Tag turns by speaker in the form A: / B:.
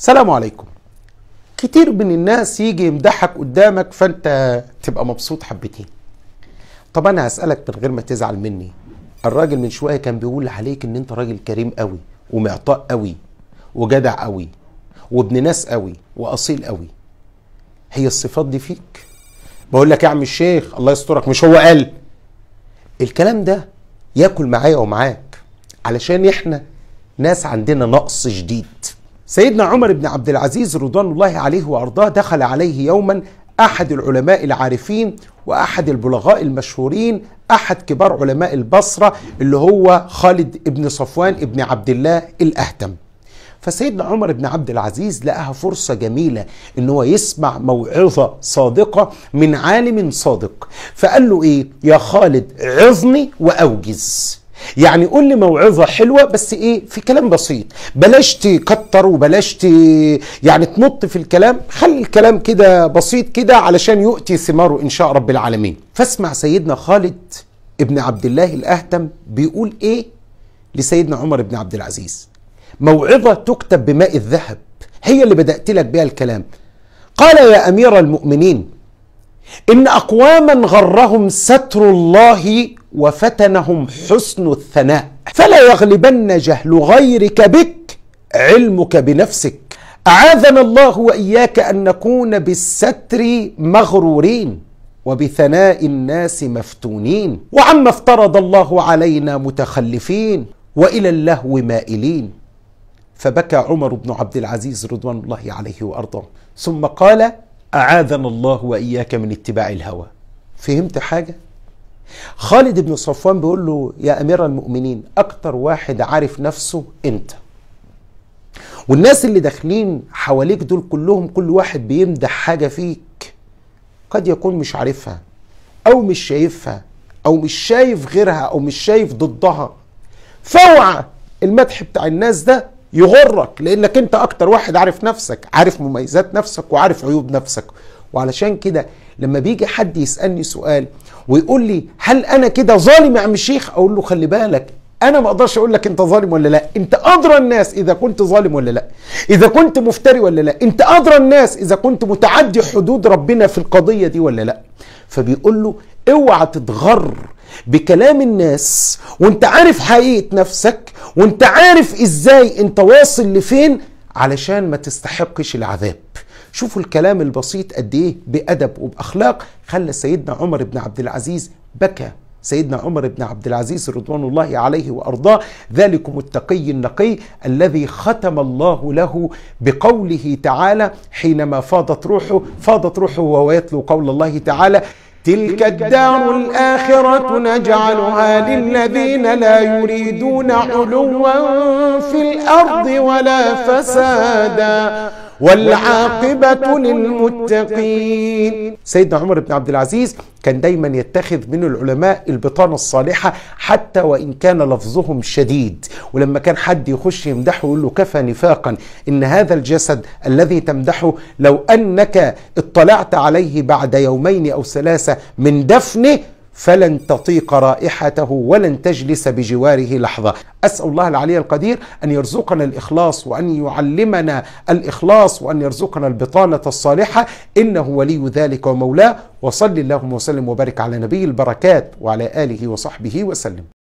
A: السلام عليكم كتير من الناس يجي يمدحك قدامك فانت تبقى مبسوط حبتين طب انا هسألك من غير ما تزعل مني الراجل من شوية كان بيقول عليك ان انت راجل كريم قوي ومعطاء قوي وجدع قوي وابن ناس قوي واصيل قوي هي الصفات دي فيك بقول لك يا عم الشيخ الله يسترك مش هو قال الكلام ده ياكل معايا ومعاك علشان احنا ناس عندنا نقص شديد سيدنا عمر بن عبد العزيز رضوان الله عليه وارضاه دخل عليه يوما احد العلماء العارفين واحد البلغاء المشهورين احد كبار علماء البصره اللي هو خالد بن صفوان بن عبد الله الاهتم فسيدنا عمر بن عبد العزيز لقاها فرصه جميله ان هو يسمع موعظه صادقه من عالم صادق فقال له ايه يا خالد عظني واوجز يعني قول لي موعظه حلوه بس ايه في كلام بسيط بلاش تكتر وبلاش يعني تنط في الكلام خلي الكلام كده بسيط كده علشان يؤتي ثماره ان شاء رب العالمين فاسمع سيدنا خالد ابن عبد الله الاهتم بيقول ايه لسيدنا عمر بن عبد العزيز موعظه تكتب بماء الذهب هي اللي بدات لك بها الكلام قال يا امير المؤمنين ان اقواما غرهم ستر الله وفتنهم حسن الثناء فلا يغلبن جهل غيرك بك علمك بنفسك اعاذنا الله واياك ان نكون بالستر مغرورين وبثناء الناس مفتونين وعما افترض الله علينا متخلفين والى اللهو مائلين فبكى عمر بن عبد العزيز رضوان الله عليه وارضاه ثم قال اعاذنا الله واياك من اتباع الهوى فهمت حاجه خالد بن صفوان بيقول له يا امير المؤمنين اكتر واحد عارف نفسه انت والناس اللي داخلين حواليك دول كلهم كل واحد بيمدح حاجة فيك قد يكون مش عارفها أو مش شايفها أو مش شايف غيرها أو مش شايف ضدها فاوعى المدح بتاع الناس ده يغرك لأنك أنت أكتر واحد عارف نفسك عارف مميزات نفسك وعارف عيوب نفسك وعلشان كده لما بيجي حد يسالني سؤال ويقول لي هل انا كده ظالم يا عم الشيخ اقول له خلي بالك انا ما اقدرش اقول لك انت ظالم ولا لا انت ادرى الناس اذا كنت ظالم ولا لا اذا كنت مفتري ولا لا انت ادرى الناس اذا كنت متعدي حدود ربنا في القضيه دي ولا لا فبيقول له اوعى تتغر بكلام الناس وانت عارف حقيقه نفسك وانت عارف ازاي انت واصل لفين علشان ما تستحقش العذاب شوفوا الكلام البسيط قد ايه بادب وباخلاق خلى سيدنا عمر بن عبد العزيز بكى سيدنا عمر بن عبد العزيز رضوان الله عليه وارضاه ذلكم التقي النقي الذي ختم الله له بقوله تعالى حينما فاضت روحه فاضت روحه وهو يتلو قول الله تعالى تلك الدار الآخرة نجعلها للذين لا يريدون علوا في الأرض ولا فسادا
B: والعاقبة
A: للمتقين سيدنا عمر بن عبد العزيز كان دايما يتخذ من العلماء البطانة الصالحة حتى وإن كان لفظهم شديد ولما كان حد يخش يمدحه يقول له كفى نفاقا إن هذا الجسد الذي تمدحه لو أنك اطلعت عليه بعد يومين أو ثلاثة من دفنه فلن تطيق رائحته ولن تجلس بجواره لحظه اسال الله العلي القدير ان يرزقنا الاخلاص وان يعلمنا الاخلاص وان يرزقنا البطانه الصالحه انه ولي ذلك ومولاه وصل اللهم وسلم وبارك على نبي البركات وعلى اله وصحبه وسلم